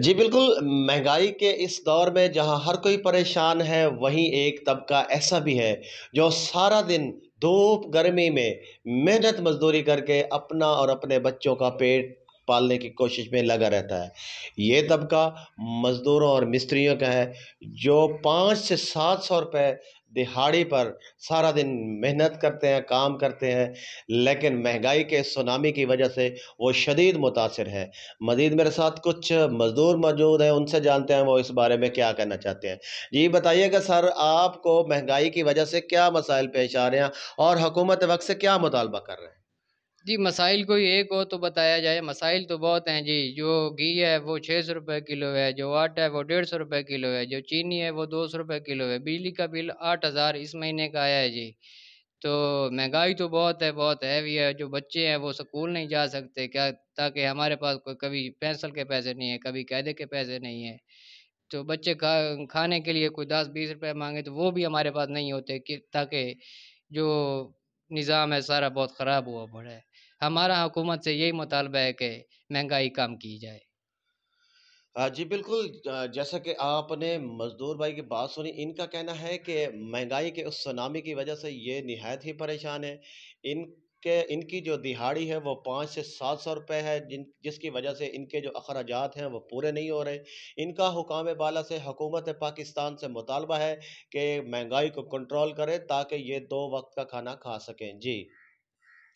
जी बिल्कुल महंगाई के इस दौर में जहां हर कोई परेशान है वहीं एक तबका ऐसा भी है जो सारा दिन धूप गर्मी में मेहनत मजदूरी करके अपना और अपने बच्चों का पेट पालने की कोशिश में लगा रहता है ये तबका मज़दूरों और मिस्त्रियों का है जो पाँच से सात सौ रुपये दिहाड़ी पर सारा दिन मेहनत करते हैं काम करते हैं लेकिन महंगाई के सुनामी की वजह से वो शदीद मुतासर है मज़ीद मेरे साथ कुछ मज़दूर मौजूद हैं उनसे जानते हैं वो इस बारे में क्या कहना चाहते हैं जी बताइएगा सर आपको महंगाई की वजह से क्या मसाइल पेश आ रहे हैं और हुकूमत वक्त से क्या मुतालबा कर रहे हैं जी मसाइल कोई एक हो तो बताया जाए मसाइल तो बहुत हैं जी जो घी है वो छः सौ रुपये किलो है जो आटा है वो डेढ़ सौ रुपये किलो है जो चीनी है वो दो सौ रुपये किलो है बिजली का बिल आठ हज़ार इस महीने का आया है जी तो महंगाई तो बहुत है बहुत हैवी है जो बच्चे हैं वो स्कूल नहीं जा सकते क्या ताकि हमारे पास कोई कभी पेंसिल के पैसे नहीं है कभी कायदे के पैसे नहीं है तो बच्चे खा खाने के लिए कोई दस बीस रुपये मांगे तो वो भी हमारे पास नहीं होते कि ताकि जो निज़ाम है सारा बहुत ख़राब हुआ पड़ा है हमारा हुकूमत से यही मुतालबा है कि महंगाई कम की जाए हाँ जी बिल्कुल जैसा कि आपने मज़दूर भाई की बात सुनी इनका कहना है कि महंगाई के उस सुनामी की वजह से ये नहायत ही परेशान है इन कि इनकी जो दिहाड़ी है वो पाँच से सात सौ रुपये है जिन जिसकी वजह से इनके जो अखराज हैं वो पूरे नहीं हो रहे इनका हुकाम बाला से हकूमत पाकिस्तान से मुतालबा है कि महंगाई को कंट्रोल करें ताकि ये दो वक्त का खाना खा सकें जी